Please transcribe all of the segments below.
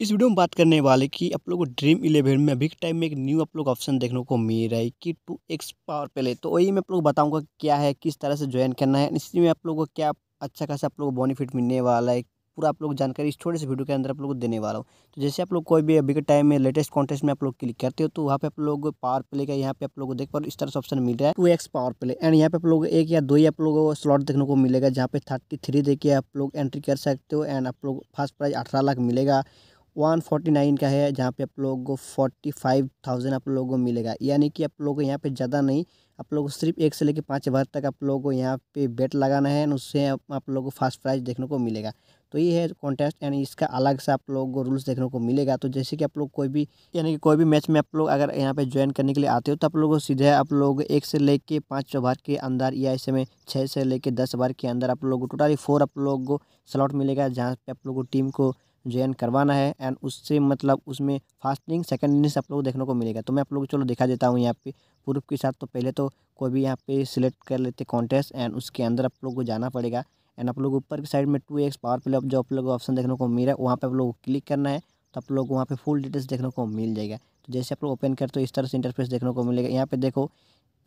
इस वीडियो में बात करने वाले कि आप लोग को ड्रीम इलेवन में अभी के टाइम में एक न्यू आप लोग ऑप्शन देखने को मिल रहा है कि टू एक्स पावर पहले तो वही मैं आप लोग बताऊंगा क्या है किस तरह से ज्वाइन करना है इसी में आप लोगों को क्या अच्छा खासा आप लोग को बेनिफिट मिलने वाला है पूरा आप लोग जानकारी इस छोटे से वीडियो के अंदर आप लोग को देने वाला हूँ तो जैसे आप लोग कोई भी अभी के टाइम में लेटेस्ट कॉन्टेस्ट में आप लोग क्लिक करते हो तो वहाँ पे आप लोग पावर प्ले का यहाँ पे आप लोग को देख पा इस तरह से ऑप्शन मिल रहा है two X power play and यहाँ पे आप लोग एक या दो ही आप लोग को स्लॉट देखने को मिलेगा जहाँ पे थर्टी थ्री आप लोग एंट्री कर सकते हो एंड आप लोग फर्स्ट प्राइज अठारह लाख मिलेगा वन फोर्टी नाइन का है जहाँ पे आप लोगों को फोर्टी फाइव थाउजेंड आप लोगों को मिलेगा यानी कि आप लोगों को यहाँ पे ज़्यादा नहीं आप लोगों को सिर्फ एक से लेकर पाँच हज़ार तक आप लोगों को यहाँ पे बेट लगाना है उससे आप लोगों को फास्ट प्राइज देखने को मिलेगा तो ये है कॉन्टेस्ट यानी इसका अलग से आप लोगों को रूल्स देखने को मिलेगा तो जैसे कि आप लोग कोई भी यानी कि कोई भी मैच में आप लोग अगर यहाँ पे ज्वाइन करने के लिए आते हो तो आप लोगों को सीधे आप लोग एक से लेके पाँच ओवर के अंदर या ऐसे में छः से लेके दस ओवर के अंदर आप लोगों को टोटली फोर आप लोगों को स्लॉट मिलेगा जहाँ पे आप लोग को टीम को ज्वाइन करवाना है एंड उससे मतलब उसमें फास्टिंग सेकंड इनिंग्स से आप लोग देखने को मिलेगा तो मैं आप लोग चलो दिखा देता हूँ यहाँ पे प्रूफ के साथ तो पहले तो कोई भी यहाँ पे सिलेक्ट कर लेते कॉन्टेस्ट एंड उसके अंदर आप लोग को जाना पड़ेगा एंड आप लोग ऊपर की साइड में टू एक्स पावर प्ले जो आप लोग को ऑप्शन देखने को मिल रहा है वहाँ पर आप लोग क्लिक करना है तो आप लोग वहाँ पर फुल डिटेल्स देखने को मिल जाएगा तो जैसे आप लोग ओपन करते हो इस तरह से इंटरफेस देखने को मिलेगा यहाँ पे देखो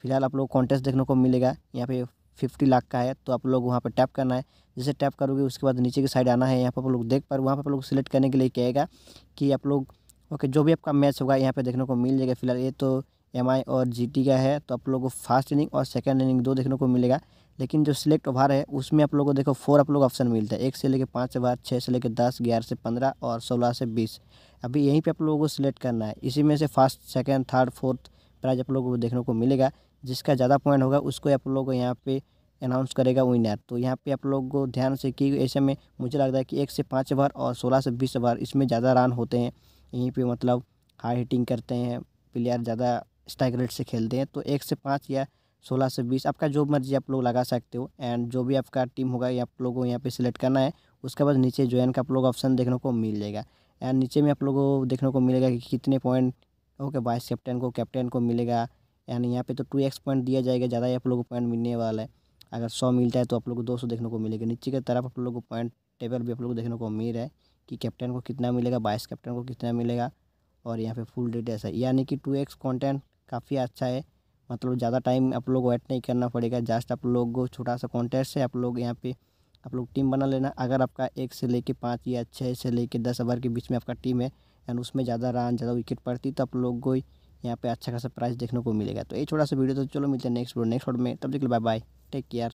फिलहाल आप लोग कॉन्टेस्ट देखने को मिलेगा यहाँ पे फिफ्टी लाख का है तो आप लोग वहाँ पर टैप करना है जैसे टैप करोगे उसके बाद नीचे की साइड आना है यहाँ पर आप लोग देख पा वहाँ पर आप लोग सिलेक्ट करने के लिए कहेगा कि आप लोग ओके जो भी आपका मैच होगा यहाँ पर देखने को मिल जाएगा फिलहाल ये तो एम और जी का है तो आप लोग को फर्स्ट इनिंग और सेकेंड इनिंग दो देखने को मिलेगा लेकिन जो सिलेक्ट ओवर है उसमें आप लोग को देखो फोर आप लोग ऑप्शन मिलता है एक से लेकर पाँच से ओवर छः से लेकर दस ग्यारह से पंद्रह और सोलह से बीस अभी यहीं पे आप लोगों को सिलेक्ट करना है इसी में से first second third fourth prize आप लोगों को देखने को मिलेगा जिसका ज़्यादा पॉइंट होगा उसको आप लोग यहाँ पे अनाउंस करेगा विनर तो यहाँ पे आप लोग को ध्यान से कि ऐसे में मुझे लगता है कि एक से पाँच ओवर और सोलह से बीस ओवर इसमें ज़्यादा रन होते हैं यहीं पे मतलब हाई हिटिंग करते हैं प्लेयर ज़्यादा स्ट्राइक रेट से खेलते हैं तो एक से पाँच या सोलह से बीस आपका जो मर्जी आप लोग लगा सकते हो एंड जो भी आपका टीम होगा आप लोगों को यहाँ पर सिलेक्ट करना है उसके बाद नीचे ज्वाइन का आप लोग ऑप्शन देखने को मिल जाएगा एंड नीचे में आप लोगों को देखने को मिलेगा कि कितने पॉइंट ओके वाइस कैप्टन को कैप्टन को मिलेगा एंड यहाँ पे तो टू एक्स पॉइंट दिया जाएगा ज़्यादा ही आप लोगों को पॉइंट मिलने वाला है अगर सौ मिलता है तो आप लोग को दो सौ देखने को मिलेगा नीचे की तरफ आप लोगों को पॉइंट टेबल भी आप लोग देखने को मिल रहा है कि कैप्टन को कितना मिलेगा बाइस कैप्टन को कितना मिलेगा और यहाँ पे फुल डिटेल्स है यानी कि टू एक्स कॉन्टेंट काफ़ी अच्छा है मतलब ज़्यादा टाइम आप लोग वेट नहीं करना पड़ेगा जस्ट आप लोग को छोटा सा कॉन्टेस्ट है आप लोग यहाँ पे आप लोग टीम बना लेना अगर आपका एक से लेके पाँच या छः से लेके दस ओवर के बीच में आपका टीम है एंड उसमें ज़्यादा रन ज़्यादा विकेट पड़ती तो आप लोग को यहाँ पे अच्छा खासा प्राइस देखने को मिलेगा तो ये छोटा सा वीडियो तो चलो मिलते हैं नेक्स्ट नेक्स्ट शॉट में तब लो बाय बाय टेक केयर